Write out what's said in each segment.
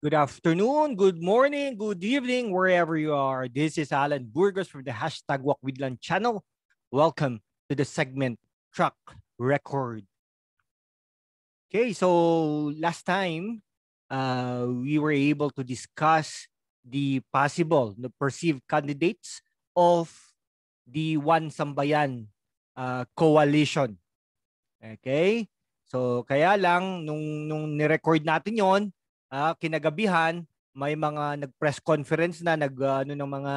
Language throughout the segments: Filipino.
Good afternoon, good morning, good evening, wherever you are. This is Alan Burgos from the Hashtag Walk with Land channel. Welcome to the segment Truck Record. Okay, so last time uh, we were able to discuss the possible, the perceived candidates of the One Sambayan uh, coalition. Okay? So kaya lang nung nung ni-record natin 'yon, uh, kinagabihan may mga nag-press conference na nag uh, ano ng mga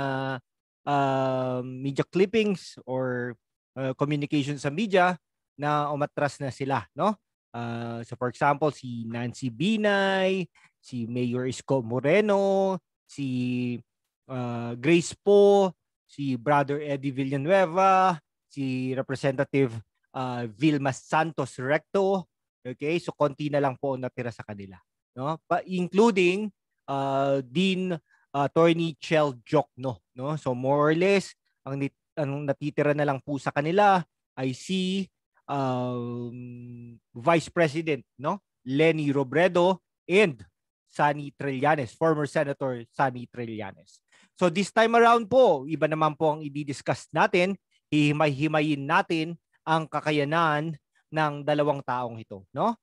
uh, media clippings or uh, communication sa media na umatras na sila, no? Uh, so for example, si Nancy Binay, si Mayor Isko Moreno, si uh, Grace Po, si Brother Eddie Villanueva, si Representative uh, Vilma Santos Recto. Okay, so konti na lang po natira sa kanila no? including uh, Dean uh, Attorney Chel Jokno, no? So more or less ang, nit- ang natitira na lang po sa kanila ay si um, Vice President, no? Lenny Robredo and Sunny Trillanes, former Senator Sunny Trillanes. So this time around po, iba naman po ang i-discuss natin, hihimay-himayin natin ang kakayanan ng dalawang taong ito, no?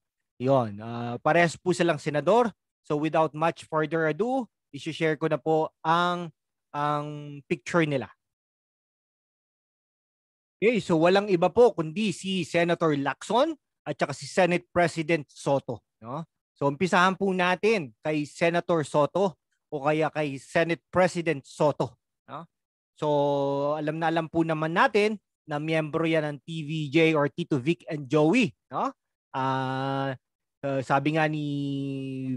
Yon, uh, ah, parehas po silang senador. So without much further ado, i-share ko na po ang ang picture nila. Okay, so walang iba po kundi si Senator Lacson at saka si Senate President Soto, no? So umpisahan po natin kay Senator Soto o kaya kay Senate President Soto, no? So alam na alam po naman natin na miyembro yan ng TVJ or Tito Vic and Joey, no? Ah, uh, uh, sabi nga ni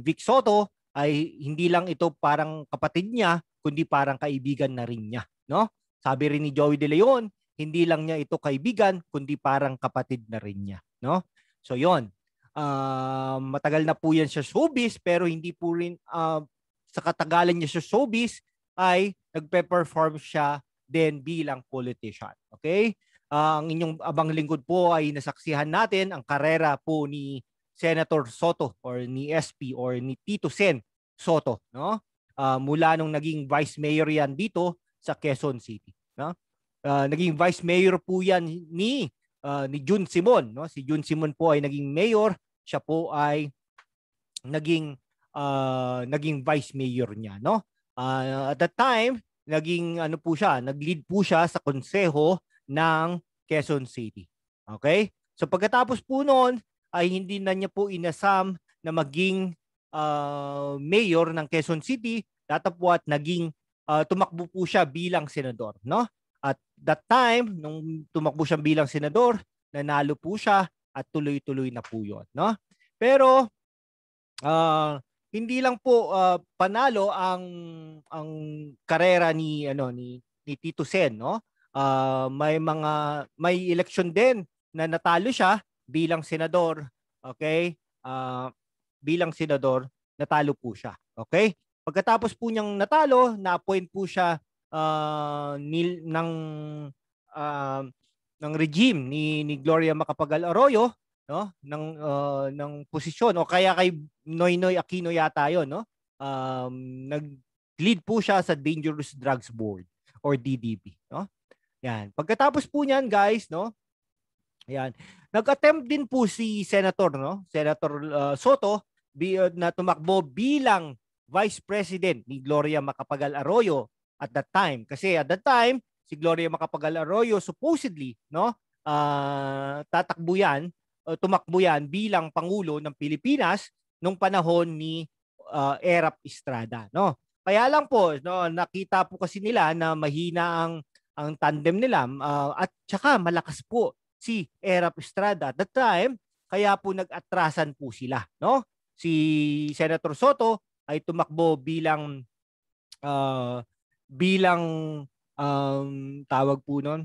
Vic Soto ay hindi lang ito parang kapatid niya kundi parang kaibigan na rin niya, no? Sabi rin ni Joey De Leon, hindi lang niya ito kaibigan kundi parang kapatid na rin niya, no? So 'yon. Uh, ah, matagal na po yan sa showbiz pero hindi po rin uh, sa katagalan niya sa showbiz ay nagpe-perform siya din bilang politician. Okay? Uh, ang inyong abang lingkod po ay nasaksihan natin ang karera po ni Senator Soto or ni SP or ni Tito Sen Soto, no? Uh, mula nung naging vice mayor yan dito sa Quezon City, no? Uh, naging vice mayor po yan ni uh, ni Jun Simon, no? Si Jun Simon po ay naging mayor, siya po ay naging uh, naging vice mayor niya, no? Uh, at that time, naging ano po siya, naglead po siya sa konseho ng Quezon City. Okay? So pagkatapos po noon, ay hindi na niya po inasam na maging uh, mayor ng Quezon City datapwat naging uh, tumakbo po siya bilang senador no at that time nung tumakbo siya bilang senador nanalo po siya at tuloy-tuloy na po yun, no pero uh, hindi lang po uh, panalo ang ang karera ni ano ni ni Tito Sen no uh, may mga may election din na natalo siya bilang senador, okay? Uh, bilang senador, natalo po siya. Okay? Pagkatapos po niyang natalo, na-appoint po siya uh, ah, ni, ng uh, ng regime ni, ni Gloria Macapagal Arroyo no ng uh, ng posisyon o kaya kay Noynoy Aquino yata yon no um, nag-lead po siya sa Dangerous Drugs Board or DDB no yan pagkatapos po niyan guys no yan Nag-attempt din po si Senator no, Senator uh, Soto bi- uh, na tumakbo bilang Vice President ni Gloria Macapagal Arroyo at that time kasi at that time si Gloria Macapagal Arroyo supposedly no uh, tatakbo yan uh, tumakbo yan bilang pangulo ng Pilipinas nung panahon ni uh, Erap Estrada no kaya lang po no nakita po kasi nila na mahina ang ang tandem nila uh, at saka malakas po si Erap Estrada at that time, kaya po nag-atrasan po sila, no? Si Senator Soto ay tumakbo bilang uh, bilang um, tawag po noon.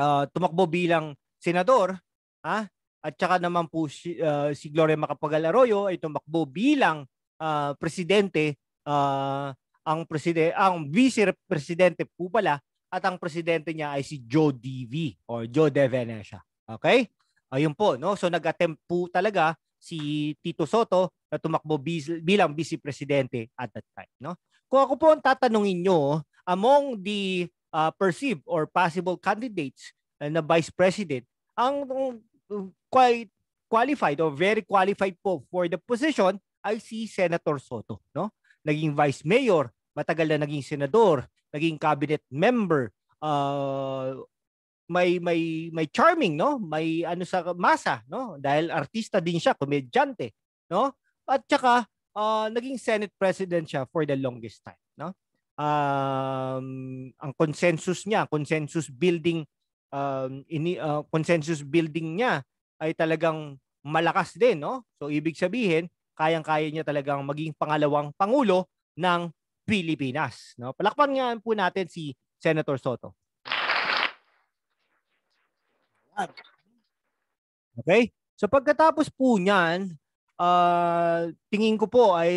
Uh, ah, tumakbo bilang senador, ha? At saka naman po si, uh, si Gloria Macapagal Arroyo ay tumakbo bilang uh, presidente uh, ang presidente ang vice presidente po pala at ang presidente niya ay si Joe DV or Joe De Venecia. Okay? Ayun po, no? So nag-attempt po talaga si Tito Soto na tumakbo bis- bilang vice presidente at that time, no? Kung ako po ang tatanungin niyo among the uh, perceived or possible candidates uh, na vice president, ang uh, quite qualified or very qualified po for the position ay si Senator Soto, no? Naging vice mayor, matagal na naging senador, naging cabinet member. Uh, may may may charming no may ano sa masa no dahil artista din siya komedyante no at saka uh, ah, naging senate president siya for the longest time no um ang consensus niya consensus building um ini uh, consensus building niya ay talagang malakas din no so ibig sabihin kayang-kaya niya talagang maging pangalawang pangulo ng Pilipinas. No? Palakpan nga po natin si Senator Soto. Okay? So pagkatapos po niyan, uh, tingin ko po ay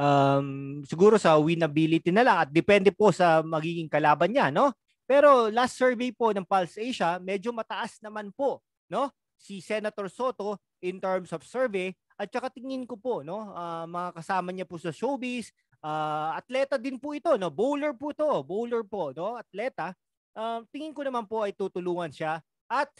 um, siguro sa winability na lang at depende po sa magiging kalaban niya, no? Pero last survey po ng Pulse Asia, medyo mataas naman po, no? Si Senator Soto in terms of survey at saka tingin ko po, no, uh, mga kasama niya po sa showbiz, Uh, atleta din po ito, no? Bowler po to, bowler po, no? Atleta. Um, uh, tingin ko naman po ay tutulungan siya at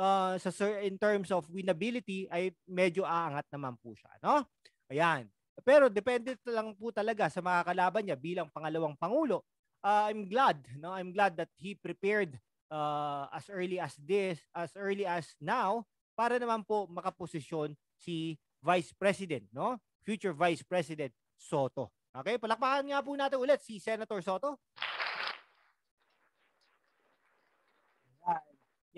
uh, sa sir in terms of winability ay medyo aangat naman po siya, no? Ayan. Pero depende lang po talaga sa mga kalaban niya bilang pangalawang pangulo. Uh, I'm glad, no? I'm glad that he prepared uh, as early as this, as early as now para naman po makaposisyon si Vice President, no? Future Vice President Soto. Okay, palakpakan nga po natin ulit si Senator Soto.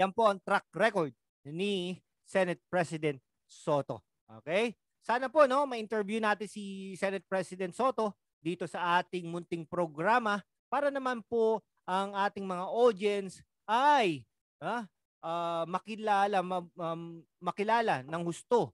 Yan po ang track record ni Senate President Soto. Okay? Sana po no, ma-interview natin si Senate President Soto dito sa ating munting programa para naman po ang ating mga audience ay ha, uh, ah, makilala ma, um, makilala ng husto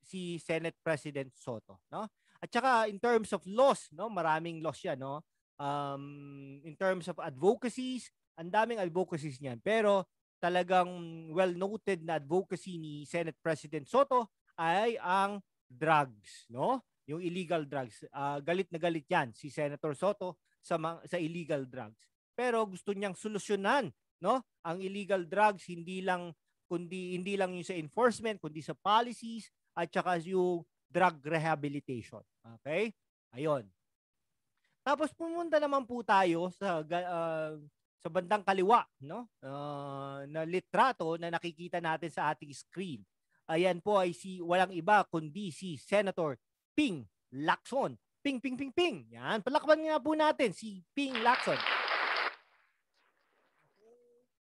si Senate President Soto, no? At saka in terms of loss, no, maraming loss yan, no. Um, in terms of advocacies, ang daming advocacies niyan. Pero talagang well noted na advocacy ni Senate President Soto ay ang drugs, no? Yung illegal drugs. Uh, galit na galit 'yan si Senator Soto sa sa illegal drugs. Pero gusto niyang solusyonan, no? Ang illegal drugs hindi lang kundi hindi lang yung sa enforcement kundi sa policies at saka yung drug rehabilitation. Okay? Ayon. Tapos pumunta naman po tayo sa uh, sa bandang kaliwa, no? Uh, na litrato na nakikita natin sa ating screen. Ayan po ay si walang iba kundi si Senator Ping Lacson. Ping ping ping ping. Yan, palakpakan nga po natin si Ping Lacson.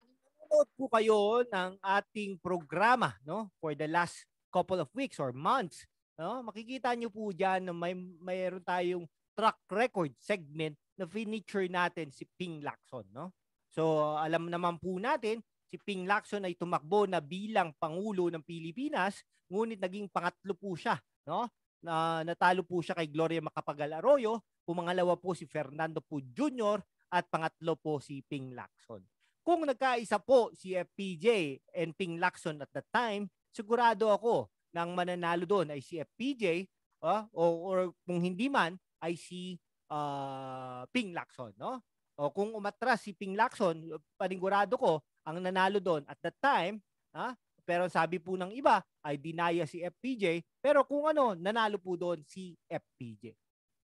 Nanonood po kayo ng ating programa, no? For the last couple of weeks or months No? Makikita nyo po dyan na may, mayroon tayong track record segment na finiture natin si Ping Lacson. No? So alam naman po natin, si Ping Lacson ay tumakbo na bilang Pangulo ng Pilipinas, ngunit naging pangatlo po siya. No? Na, natalo po siya kay Gloria Macapagal Arroyo, pumangalawa po si Fernando po Jr. at pangatlo po si Ping Lacson. Kung nagkaisa po si FPJ and Ping Lacson at that time, sigurado ako ng mananalo doon ay si FPJ uh, ah, o or kung hindi man ay si uh, Ping Lacson, no? O kung umatras si Ping Lacson, panigurado ko ang nanalo doon at that time, ha? Uh, pero sabi po ng iba ay dinaya si FPJ, pero kung ano, nanalo po doon si FPJ.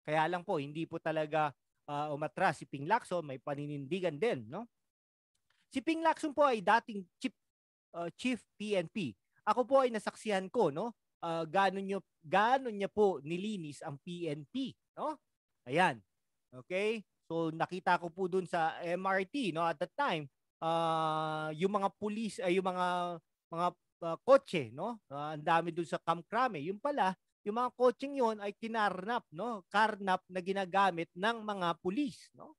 Kaya lang po, hindi po talaga uh, umatras si Ping Lacson, may paninindigan din, no? Si Ping Lacson po ay dating chief uh, chief PNP ako po ay nasaksihan ko, no? Uh, ah, ganon, nyo, ganon niya po nilinis ang PNP, no? Ayan. Okay? So nakita ko po doon sa MRT, no? At that time, uh, yung mga pulis, ay uh, yung mga mga uh, kotse, no? Uh, ang dami doon sa Kamkrame. Yung pala, yung mga coaching yon ay kinarnap, no? Karnap na ginagamit ng mga pulis, no?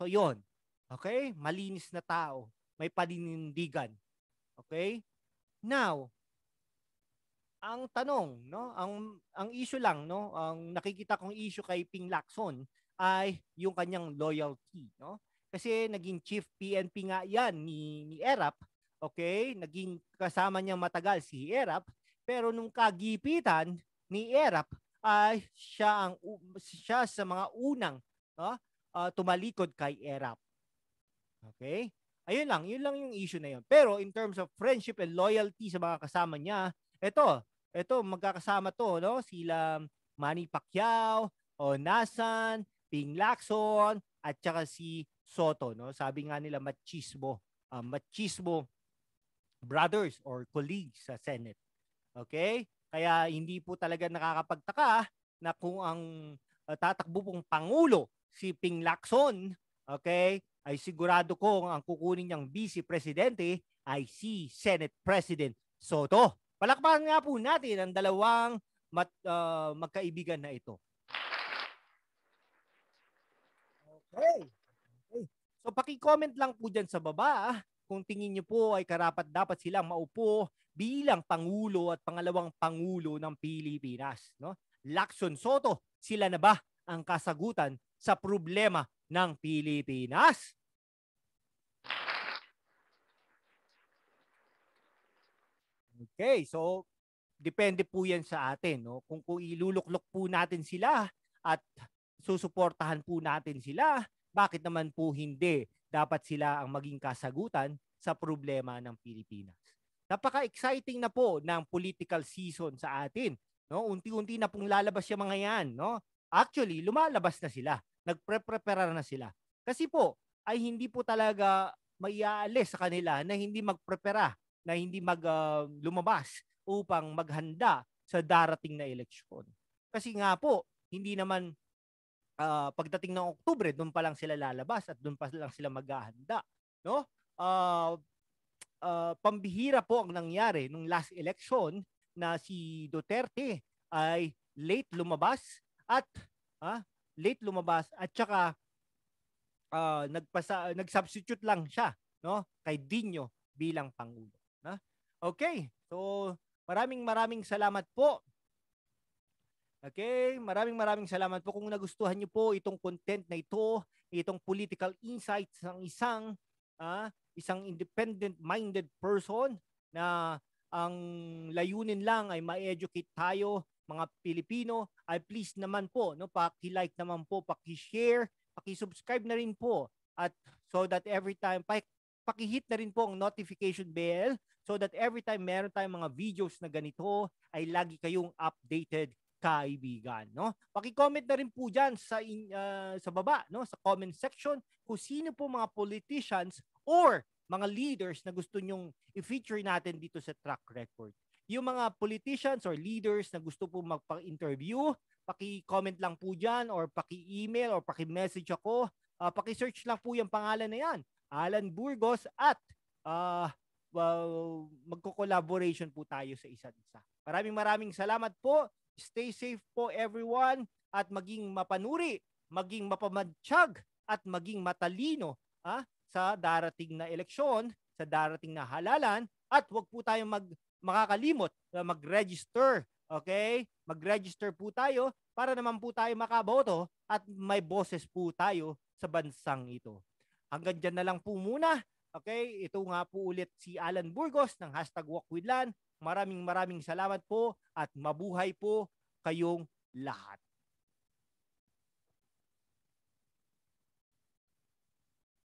So yon. Okay? Malinis na tao, may paninindigan. Okay? Now, ang tanong, no, ang ang issue lang, no, ang nakikita kong issue kay Ping Lacson ay yung kanyang loyalty, no? Kasi naging chief PNP nga 'yan ni ni Erap, okay? Naging kasama niya matagal si Erap, pero nung kagipitan ni Erap ay siya ang siya sa mga unang no, uh, tumalikod kay Erap. Okay? Ayun lang, yun lang yung issue na yun. Pero in terms of friendship and loyalty sa mga kasama niya, ito, eto magkakasama to, no? Sila Manny Pacquiao, o Nasan, Ping Lacson, at saka si Soto, no? Sabi nga nila machismo, uh, machismo brothers or colleagues sa Senate. Okay? Kaya hindi po talaga nakakapagtaka na kung ang uh, tatakbo pong pangulo si Ping Lacson, okay, ay sigurado ko ang kukunin niyang vice presidente ay si Senate President Soto. Palakpakan nga po natin ang dalawang mat, uh, magkaibigan na ito. Okay. okay. So paki-comment lang po diyan sa baba ah. kung tingin niyo po ay karapat dapat silang maupo bilang pangulo at pangalawang pangulo ng Pilipinas, no? Lacson Soto, sila na ba ang kasagutan sa problema ng Pilipinas? Okay, so depende po yan sa atin. No? Kung, kung iluluklok po natin sila at susuportahan po natin sila, bakit naman po hindi dapat sila ang maging kasagutan sa problema ng Pilipinas? Napaka-exciting na po ng political season sa atin. No? Unti-unti na pong lalabas yung mga yan. No? Actually, lumalabas na sila. Nagpre-prepare na sila. Kasi po, ay hindi po talaga maiaalis sa kanila na hindi magprepara na hindi mag uh, lumabas upang maghanda sa darating na eleksyon. Kasi nga po, hindi naman uh, pagdating ng Oktubre, doon pa lang sila lalabas at doon pa lang sila maghahanda, no? Uh, uh, pambihira po ang nangyari nung last election na si Duterte ay late lumabas at ah, uh, late lumabas at saka uh, nagpasa, nag-substitute lang siya no kay Dino bilang pangulo. Na? Okay. So, maraming maraming salamat po. Okay, maraming maraming salamat po kung nagustuhan niyo po itong content na ito, itong political insights ng isang ah, isang independent-minded person na ang layunin lang ay ma-educate tayo mga Pilipino. Ay please naman po, no, paki-like naman po, paki-share, paki-subscribe na rin po at so that every time pakihit na rin po ang notification bell so that every time meron tayong mga videos na ganito ay lagi kayong updated kaibigan no paki-comment na rin po diyan sa in, uh, sa baba no sa comment section kung sino po mga politicians or mga leaders na gusto nyong i-feature natin dito sa track record yung mga politicians or leaders na gusto po magpa-interview paki-comment lang po diyan or paki-email or paki-message ako uh, paki-search lang po yung pangalan na yan Alan Burgos at uh, well, magko-collaboration po tayo sa isa't isa. Maraming maraming salamat po. Stay safe po everyone at maging mapanuri, maging mapamadsyag at maging matalino ah, sa darating na eleksyon, sa darating na halalan at wag po tayong mag makakalimot na mag-register. Okay? Mag-register po tayo para naman po tayo makaboto at may boses po tayo sa bansang ito. Hanggang dyan na lang po muna. Okay, ito nga po ulit si Alan Burgos ng hashtag Walk with Lan. Maraming maraming salamat po at mabuhay po kayong lahat.